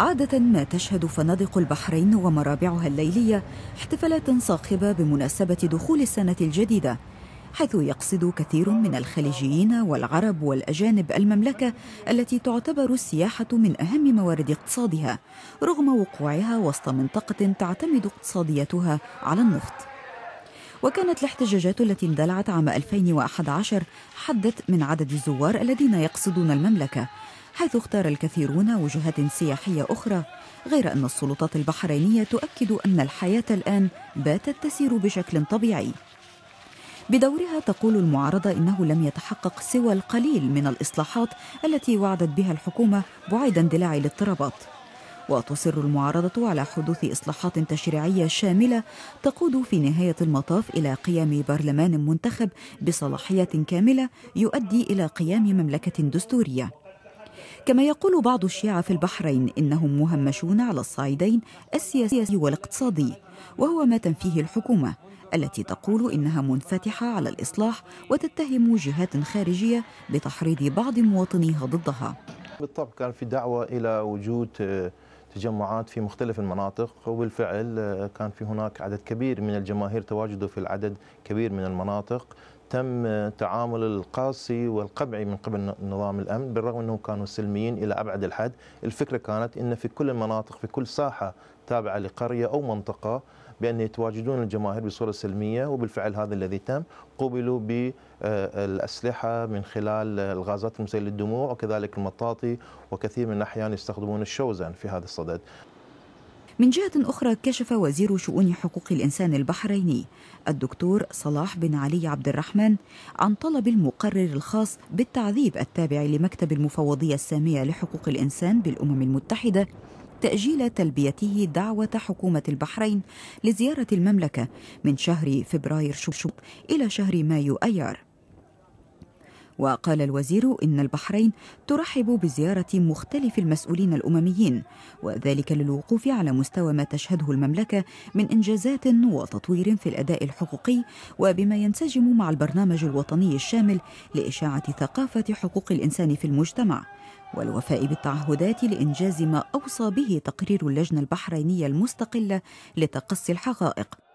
عادة ما تشهد فنادق البحرين ومرابعها الليلية احتفالات صاخبة بمناسبة دخول السنة الجديدة حيث يقصد كثير من الخليجيين والعرب والأجانب المملكة التي تعتبر السياحة من أهم موارد اقتصادها رغم وقوعها وسط منطقة تعتمد اقتصاديتها على النفط وكانت الاحتجاجات التي اندلعت عام 2011 حدت من عدد الزوار الذين يقصدون المملكة حيث اختار الكثيرون وجهات سياحية أخرى غير أن السلطات البحرينية تؤكد أن الحياة الآن باتت تسير بشكل طبيعي بدورها تقول المعارضة إنه لم يتحقق سوى القليل من الإصلاحات التي وعدت بها الحكومة بعيد اندلاع الاضطرابات وتصر المعارضة على حدوث إصلاحات تشريعية شاملة تقود في نهاية المطاف إلى قيام برلمان منتخب بصلاحيه كاملة يؤدي إلى قيام مملكة دستورية كما يقول بعض الشيعة في البحرين إنهم مهمشون على الصعيدين السياسي والاقتصادي وهو ما تنفيه الحكومة التي تقول إنها منفتحة على الإصلاح وتتهم جهات خارجية بتحريض بعض مواطنيها ضدها بالطبع كان في دعوة إلى وجود آه، تجمعات في مختلف المناطق وبالفعل آه، كان في هناك عدد كبير من الجماهير تواجدوا في العدد كبير من المناطق تم آه، تعامل القاسي والقبعي من قبل نظام الامن بالرغم انهم كانوا سلميين الى ابعد الحد، الفكره كانت ان في كل المناطق في كل ساحه تابعه لقريه او منطقه بأن يتواجدون الجماهير بصورة سلمية وبالفعل هذا الذي تم قوبلوا بالأسلحة من خلال الغازات المسيلة للدموع وكذلك المطاطي وكثير من الأحيان يستخدمون الشوزن في هذا الصدد من جهة أخرى كشف وزير شؤون حقوق الإنسان البحريني الدكتور صلاح بن علي عبد الرحمن عن طلب المقرر الخاص بالتعذيب التابع لمكتب المفوضية السامية لحقوق الإنسان بالأمم المتحدة تأجيل تلبيته دعوة حكومة البحرين لزيارة المملكة من شهر فبراير شبشب إلى شهر مايو أيار وقال الوزير إن البحرين ترحب بزيارة مختلف المسؤولين الأمميين وذلك للوقوف على مستوى ما تشهده المملكة من إنجازات وتطوير في الأداء الحقوقي وبما ينسجم مع البرنامج الوطني الشامل لإشاعة ثقافة حقوق الإنسان في المجتمع والوفاء بالتعهدات لإنجاز ما أوصى به تقرير اللجنة البحرينية المستقلة لتقصي الحقائق